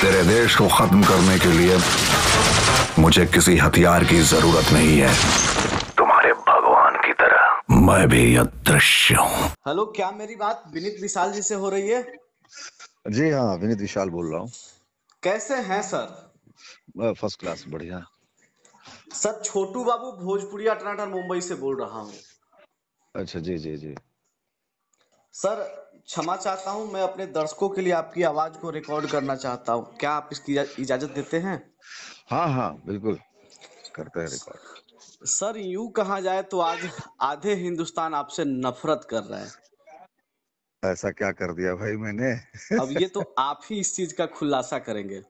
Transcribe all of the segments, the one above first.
तेरे देश को खत्म करने के लिए मुझे किसी हथियार की जरूरत नहीं है तुम्हारे भगवान की तरह मैं भी अदृश्य हूँ हेलो क्या मेरी बात विनीत विशाल जी से हो रही है जी हाँ विनीत विशाल बोल रहा हूँ कैसे हैं सर फर्स्ट क्लास बढ़िया सर छोटू बाबू भोजपुरी अटनाटन मुंबई से बोल रहा हूँ अच्छा जी जी जी सर क्षमा चाहता हूँ मैं अपने दर्शकों के लिए आपकी आवाज को रिकॉर्ड करना चाहता हूँ क्या आप इसकी इजाजत देते हैं हाँ हाँ बिल्कुल करते हैं रिकॉर्ड सर यू कहा जाए तो आज आधे हिंदुस्तान आपसे नफरत कर रहा है ऐसा क्या कर दिया भाई मैंने अब ये तो आप ही इस चीज का खुलासा करेंगे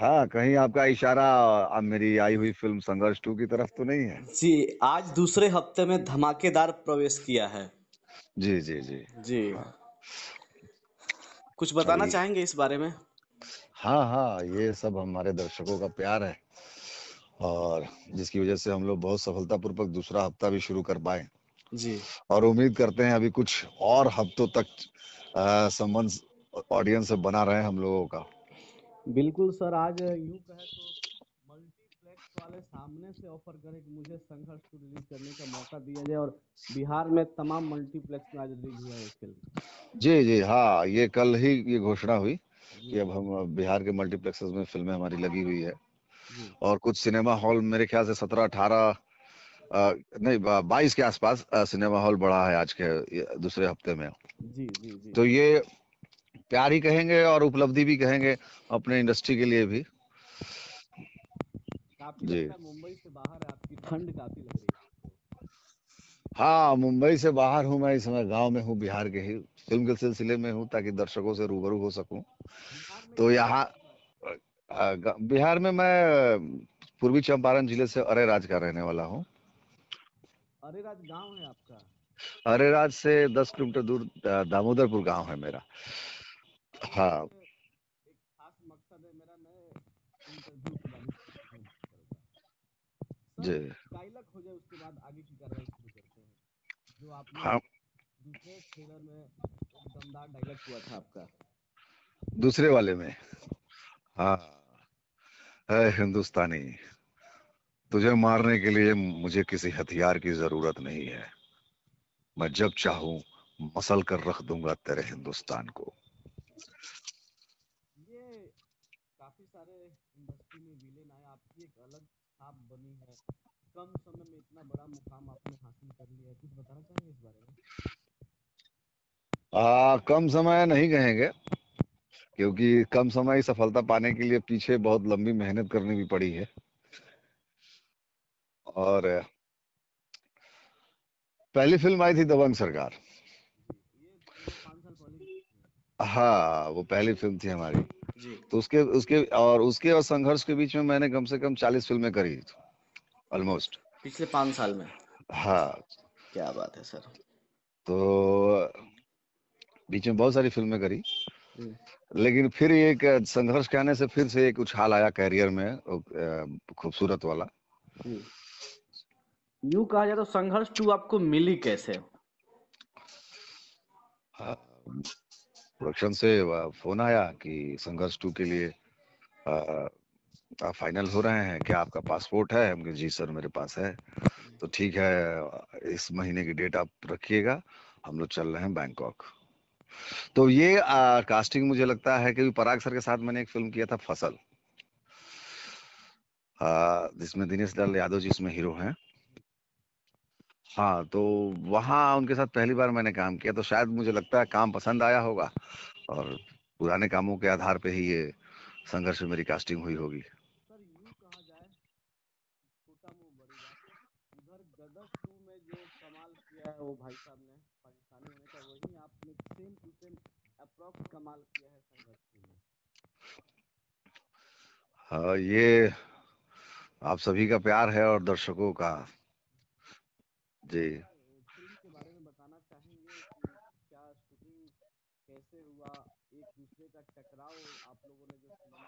हाँ कहीं आपका इशारा आप मेरी आई हुई फिल्म संघर्ष टू की तरफ तो नहीं है जी आज दूसरे हफ्ते में धमाकेदार प्रवेश किया है जी जी जी जी हाँ। कुछ बताना चाहेंगे इस बारे में हाँ हाँ ये सब हमारे दर्शकों का प्यार है और जिसकी वजह से हम लोग बहुत सफलतापूर्वक दूसरा हफ्ता भी शुरू कर पाए जी और उम्मीद करते हैं अभी कुछ और हफ्तों तक संबंध ऑडियंस बना रहे हम लोगों का बिल्कुल सर आज यू कहे तो वाले सामने से ऑफर करें कि मुझे संघर्ष को रिलीज करने का मौका दिया जाए और बिहार में तमाम मल्टीप्लेक्स में आज रिलीज हुआ है फिल्म जी जी हाँ ये कल ही ये घोषणा हुई कि अब हम बिहार के मल्टीप्लेक्स में फिल्में हमारी लगी हुई है और कुछ सिनेमा हॉल मेरे ख्याल से सत्रह अठारह नहीं बाईस के आसपास सिनेमा हॉल बढ़ा है आज के दूसरे हफ्ते में जी जी जी तो ये प्यार ही कहेंगे और उपलब्धि भी कहेंगे अपने इंडस्ट्री के लिए भी आपकी मुंबई से बाहर है आपकी ठंड काफी लग रही हाँ मुंबई से बाहर हूँ मैं इस समय गांव में हूँ बिहार के ही फिल्म के सिलसिले में हूँ ताकि दर्शकों से रूबरू हो सकूं तो यहाँ बिहार में मैं पूर्वी चंपारण जिले से अरे राज का रहने वाला हूँ अरे राज गांव है आपका अरे राज से दस किलोमीटर दूर दामोदरपुर गांव है मेरा हाँ डायलॉग हो जाए उसके बाद आगे की कार्रवाई शुरू करते हैं जो हाँ। दूसरे में दमदार डायलॉग हुआ था आपका दूसरे वाले में हाँ हिंदुस्तानी तुझे मारने के लिए मुझे किसी हथियार की जरूरत नहीं है मैं जब चाहूं मसल कर रख दूंगा तेरे हिंदुस्तान को ये काफी सारे इंडस्ट्री में विलेन आए आपकी एक अलग आप बनी है कम समय में इतना बड़ा मुकाम आपने हासिल कर लिया कुछ बताना चाहेंगे इस बारे में आ, कम समय नहीं कहेंगे क्योंकि कम समय ही सफलता पाने के लिए पीछे बहुत लंबी मेहनत करनी भी पड़ी है और पहली फिल्म आई थी दबंग सरकार तो हाँ वो पहली फिल्म थी हमारी तो उसके उसके और उसके और संघर्ष के बीच में मैंने कम से कम चालीस फिल्में करी ऑलमोस्ट पिछले पांच साल में हाँ क्या बात है सर तो बीच में बहुत सारी फिल्में करी लेकिन फिर एक संघर्ष कहने से फिर से एक उछाल आया करियर में खूबसूरत वाला यू कहा जाए तो संघर्ष टू आपको मिली कैसे हाँ। प्रोडक्शन से फोन आया कि संघर्ष टू के लिए आ, आप फाइनल हो रहे हैं क्या आपका पासपोर्ट है हमके जी सर मेरे पास है तो ठीक है इस महीने की डेट आप रखिएगा हम लोग चल रहे हैं बैंकॉक तो ये आ, कास्टिंग मुझे लगता है कि पराग सर के साथ मैंने एक फिल्म किया था फसल जिसमें दिनेश लाल यादव जी इसमें हीरो हैं हाँ तो वहाँ उनके साथ पहली बार मैंने काम किया तो शायद मुझे लगता है काम पसंद आया होगा और पुराने कामों के आधार पे ही ये संघर्ष में मेरी कास्टिंग हुई होगी हाँ ये आप सभी का प्यार है और दर्शकों का जी के बारे में बताना चाहेंगे क्या शूटिंग कैसे हुआ एक दूसरे का टकराव आप लोगों ने जो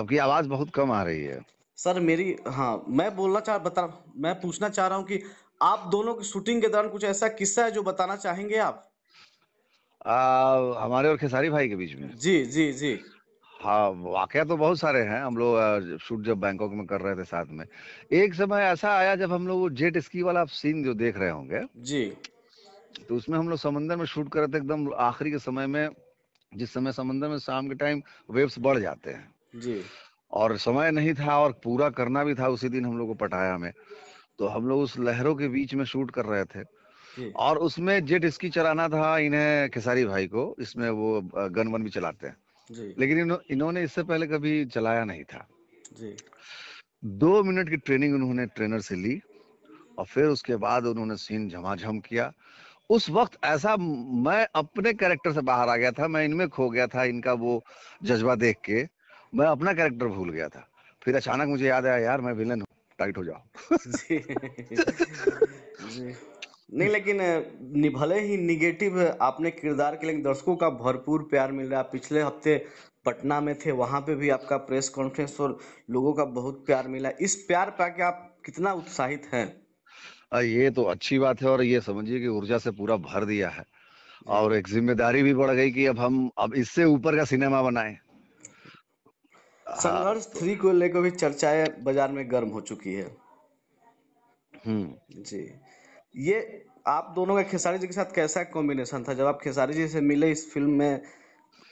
आपकी आवाज बहुत कम आ रही है सर मेरी हाँ मैं बोलना चाह बता मैं पूछना चाह रहा हूँ कि आप दोनों की शूटिंग के दौरान कुछ ऐसा किस्सा है जो बताना चाहेंगे आप आ, हमारे और खेसारी भाई के बीच में जी जी जी हाँ वाकया तो बहुत सारे हैं हम लोग शूट जब बैंकॉक में कर रहे थे साथ में एक समय ऐसा आया जब हम लोग जेट स्की वाला आप सीन जो देख रहे होंगे जी तो उसमें हम लोग समंदर में शूट कर रहे थे एकदम आखिरी के समय में जिस समय समंदर में शाम के टाइम वेव्स बढ़ जाते हैं जी और समय नहीं था और पूरा करना भी था उसी दिन हम लोग को पटाया में तो हम लोग उस लहरों के बीच में शूट कर रहे थे और उसमें जेट स्की चलाना था इन्हें खेसारी भाई को इसमें वो गन वन भी चलाते हैं जी। लेकिन इन्हों, इन्होंने इससे पहले कभी चलाया नहीं था जी दो मिनट की ट्रेनिंग उन्होंने ट्रेनर से ली और फिर उसके बाद उन्होंने सीन झमाझम किया उस वक्त ऐसा मैं अपने कैरेक्टर से बाहर आ गया था मैं इनमें खो गया था इनका वो जज्बा देख के मैं अपना कैरेक्टर भूल गया था फिर अचानक मुझे याद आया यार मैं विलन हूँ टाइट हो जाओ जी, जी। नहीं लेकिन निभले ही निगेटिव आपने किरदार के लिए दर्शकों का भरपूर प्यार मिल रहा है पिछले हफ्ते पटना में थे वहां पे भी आपका प्रेस कॉन्फ्रेंस और लोगों का बहुत प्यार मिला इस प्यार पाके आप कितना उत्साहित हैं ये तो अच्छी बात है और ये समझिए कि ऊर्जा से पूरा भर दिया है और एक जिम्मेदारी भी बढ़ गई कि अब हम अब इससे ऊपर का सिनेमा बनाए संघर्ष हाँ। थ्री को लेकर भी चर्चाएं बाजार में गर्म हो चुकी है हम्म जी ये आप दोनों का खेसारी जी के साथ कैसा कॉम्बिनेशन था जब आप खेसारी जी से मिले इस फिल्म में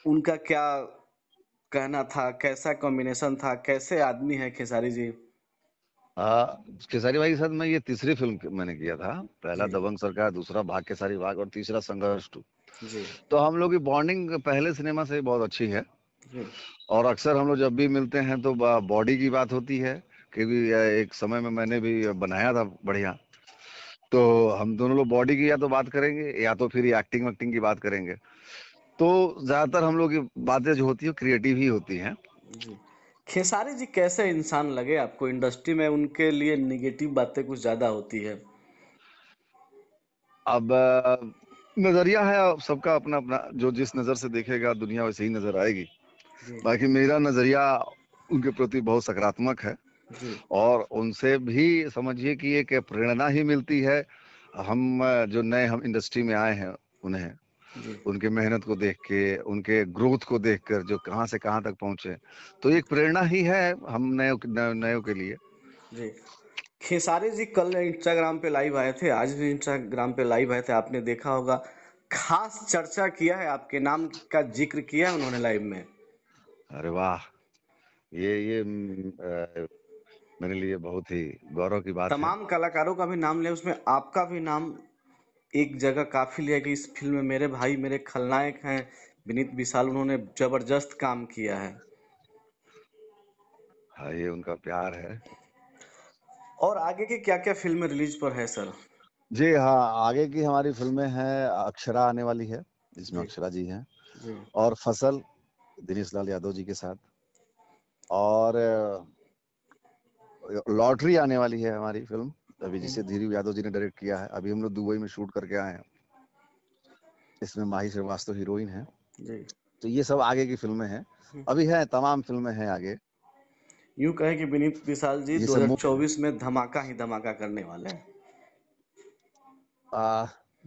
उनका क्या कहना था कैसा कॉम्बिनेशन था कैसे आदमी है खेसारी जी खेसारी भाई के साथ मैं ये तीसरी फिल्म मैंने किया था पहला दबंग सरकार दूसरा भाग खेसारी भाग और तीसरा संघर्ष टू तो हम लोग की बॉन्डिंग पहले सिनेमा से बहुत अच्छी है और अक्सर हम लोग जब भी मिलते हैं तो बॉडी की बात होती है क्योंकि एक समय में मैंने भी बनाया था बढ़िया तो हम दोनों लोग बॉडी की या तो बात करेंगे या तो फिर एक्टिंग वैक्टिंग की बात करेंगे तो ज्यादातर हम लोग की बातें जो होती है क्रिएटिव ही होती हैं खेसारी जी कैसे इंसान लगे आपको इंडस्ट्री में उनके लिए निगेटिव बातें कुछ ज्यादा होती है अब नजरिया है सबका अपना अपना जो जिस नजर से देखेगा दुनिया वैसे ही नजर आएगी बाकी मेरा नजरिया उनके प्रति बहुत सकारात्मक है और उनसे भी समझिए कि एक प्रेरणा ही मिलती है हम जो नए हम इंडस्ट्री में आए हैं उन्हें उनके मेहनत को देख के उनके ग्रोथ को देख कर जो कहाँ से कहाँ तक पहुंचे तो एक प्रेरणा ही है हम नए नयो के लिए जी खेसारी जी कल इंस्टाग्राम पे लाइव आए थे आज भी इंस्टाग्राम पे लाइव आए थे आपने देखा होगा खास चर्चा किया है आपके नाम का जिक्र किया है उन्होंने लाइव में अरे वाह ये ये मेरे लिए बहुत ही गौरव की बात तमाम है। कलाकारों का भी नाम ले उसमें आपका भी नाम एक जगह काफी लिया कि इस फिल्म में मेरे भाई मेरे खलनायक हैं विनीत विशाल उन्होंने जबरदस्त काम किया है हाँ ये उनका प्यार है और आगे की क्या क्या फिल्म रिलीज पर है सर जी हाँ आगे की हमारी फिल्में हैं अक्षरा आने वाली है जिसमें अक्षरा जी हैं और फसल दिनेश लाल यादव जी के साथ और लॉटरी आने वाली है हमारी फिल्म अभी जिसे धीरू यादव जी ने डायरेक्ट किया है अभी हम लोग दुबई में शूट करके आए हैं इसमें माही श्रीवास्तव हीरोइन तो है तो ये सब आगे की फिल्में हैं हम्म। अभी है तमाम फिल्में हैं आगे यू कहे कि विनीत विशाल जी 2024 में धमाका ही धमाका करने वाले हैं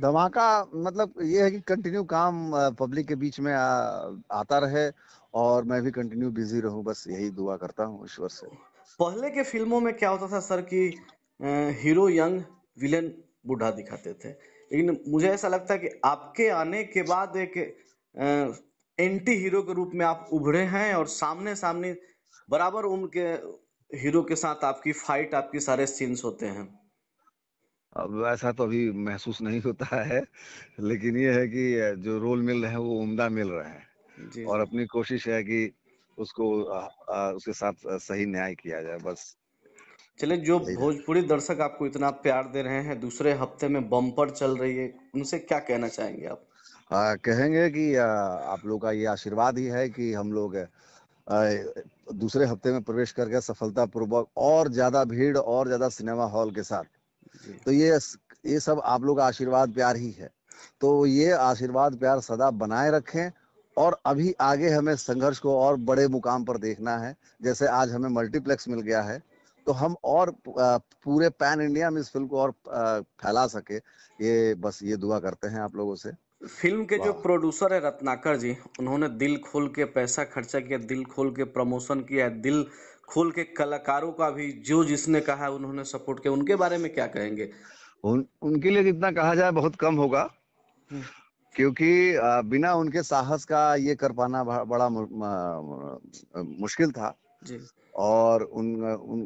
धमाका मतलब ये है कि कंटिन्यू काम पब्लिक के बीच में आ, आता रहे और मैं भी कंटिन्यू बिजी रहूं बस यही दुआ करता हूं ईश्वर से पहले के फिल्मों में क्या होता था सर कि हीरो यंग विलेन बूढ़ा दिखाते थे लेकिन मुझे ऐसा लगता है कि आपके आने के बाद एक एंटी हीरो के रूप में आप उभरे हैं और सामने सामने बराबर उम्र के हीरो के साथ आपकी फाइट आपके सारे सीन्स होते हैं अब ऐसा तो अभी महसूस नहीं होता है लेकिन ये है कि जो रोल मिल रहे हैं वो उम्दा मिल रहे हैं और अपनी कोशिश है कि उसको आ, आ, उसके साथ सही न्याय किया जाए बस चले जो भोजपुरी दर्शक आपको इतना प्यार दे रहे हैं दूसरे हफ्ते में बम्पर चल रही है उनसे क्या कहना चाहेंगे आप आ, कहेंगे कि आ, आप लोग का ये आशीर्वाद ही है कि हम लोग दूसरे हफ्ते में प्रवेश करके सफलता पूर्वक और ज्यादा भीड़ और ज्यादा सिनेमा हॉल के साथ तो ये ये सब आप लोग का आशीर्वाद प्यार ही है तो ये आशीर्वाद प्यार सदा बनाए रखें और अभी आगे हमें संघर्ष को और बड़े मुकाम पर देखना है जैसे आज हमें मल्टीप्लेक्स मिल गया है तो हम और पूरे पैन इंडिया में इस फिल्म को और फैला सके ये बस ये दुआ करते हैं आप लोगों से फिल्म के जो प्रोड्यूसर है रत्नाकर जी उन्होंने दिल खोल के पैसा खर्चा किया दिल खोल के प्रमोशन किया दिल खोल के कलाकारों का भी जो जिसने कहा उन्होंने सपोर्ट किया उनके बारे में क्या कहेंगे उन उनके लिए जितना कहा जाए बहुत कम होगा हम्म। क्योंकि बिना उनके साहस का ये कर पाना बड़ा मुश्किल था जी। और उन, उन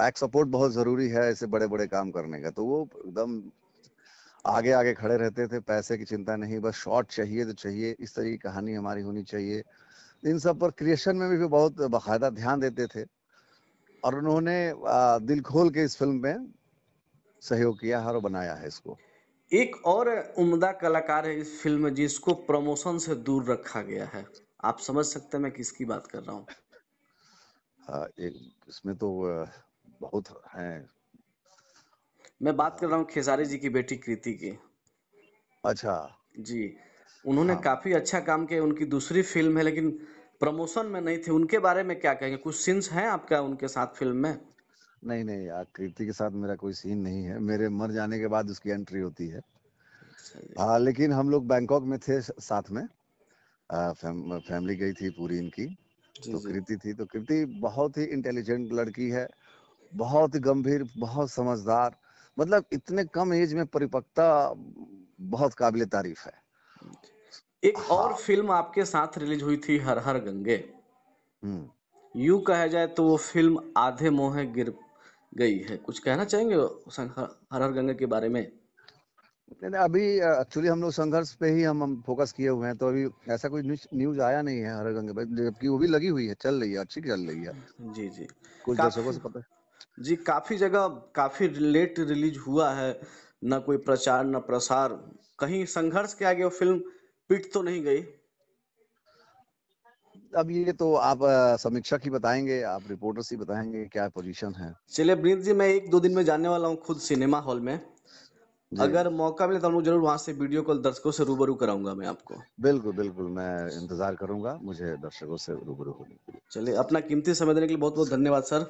बैक सपोर्ट बहुत जरूरी है ऐसे बड़े बड़े काम करने का तो वो एकदम आगे आगे खड़े रहते थे पैसे की चिंता नहीं बस शॉर्ट चाहिए तो चाहिए इस तरह की कहानी हमारी होनी चाहिए इन सब पर क्रिएशन में भी बहुत बाकायदा ध्यान देते थे और उन्होंने दिल खोल के इस फिल्म में सहयोग किया है और बनाया है इसको एक और उम्दा कलाकार है इस फिल्म में जिसको प्रमोशन से दूर रखा गया है आप समझ सकते हैं मैं किसकी बात कर रहा हूँ हाँ, इसमें तो बहुत है मैं बात कर रहा हूँ खेसारी जी की बेटी कृति की अच्छा जी उन्होंने हाँ। काफी अच्छा काम किया उनकी दूसरी फिल्म है लेकिन प्रमोशन में नहीं थे उनके बारे में क्या कहेंगे कुछ सीन्स हैं आपका उनके साथ फिल्म में नहीं नहीं कीर्ति के साथ मेरा कोई सीन नहीं है मेरे मर जाने के बाद उसकी एंट्री होती है आ, हाँ, लेकिन हम लोग बैंकॉक में थे साथ में आ, फैम, फैमिली गई थी पूरी इनकी जी, तो कृति थी तो कृति बहुत ही इंटेलिजेंट लड़की है बहुत गंभीर बहुत समझदार मतलब इतने कम एज में परिपक्वता बहुत काबिल तारीफ है एक हाँ। और फिल्म आपके साथ रिलीज हुई थी हर हर गंगे हम्म। यू कहा जाए तो वो फिल्म आधे मोहे गिर गई है कुछ कहना चाहेंगे हर हर गंगा के बारे में नहीं अभी एक्चुअली हम लोग संघर्ष पे ही हम, हम फोकस किए हुए हैं तो अभी ऐसा कोई न्यूज आया नहीं है हर गंगे पर जबकि वो भी लगी हुई है चल रही है अच्छी चल रही है जी जी कुछ दर्शकों से पता जी काफी जगह काफी लेट रिलीज हुआ है ना कोई प्रचार ना प्रसार कहीं संघर्ष के आगे वो फिल्म पिट तो नहीं गई अब ये तो आप समीक्षक ही बताएंगे आप रिपोर्टर्स ही बताएंगे क्या पोजीशन है चलिए प्रीत जी मैं एक दो दिन में जाने वाला हूँ खुद सिनेमा हॉल में अगर मौका मिले तो हम जरूर वहाँ से वीडियो कॉल दर्शकों से रूबरू कराऊंगा मैं आपको बिल्कुल बिल्कुल मैं इंतजार करूंगा मुझे दर्शकों से रूबरू होने के लिए चलिए अपना कीमती समय देने के लिए बहुत बहुत धन्यवाद sir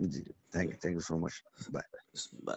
ji thank you thank you so much bye bye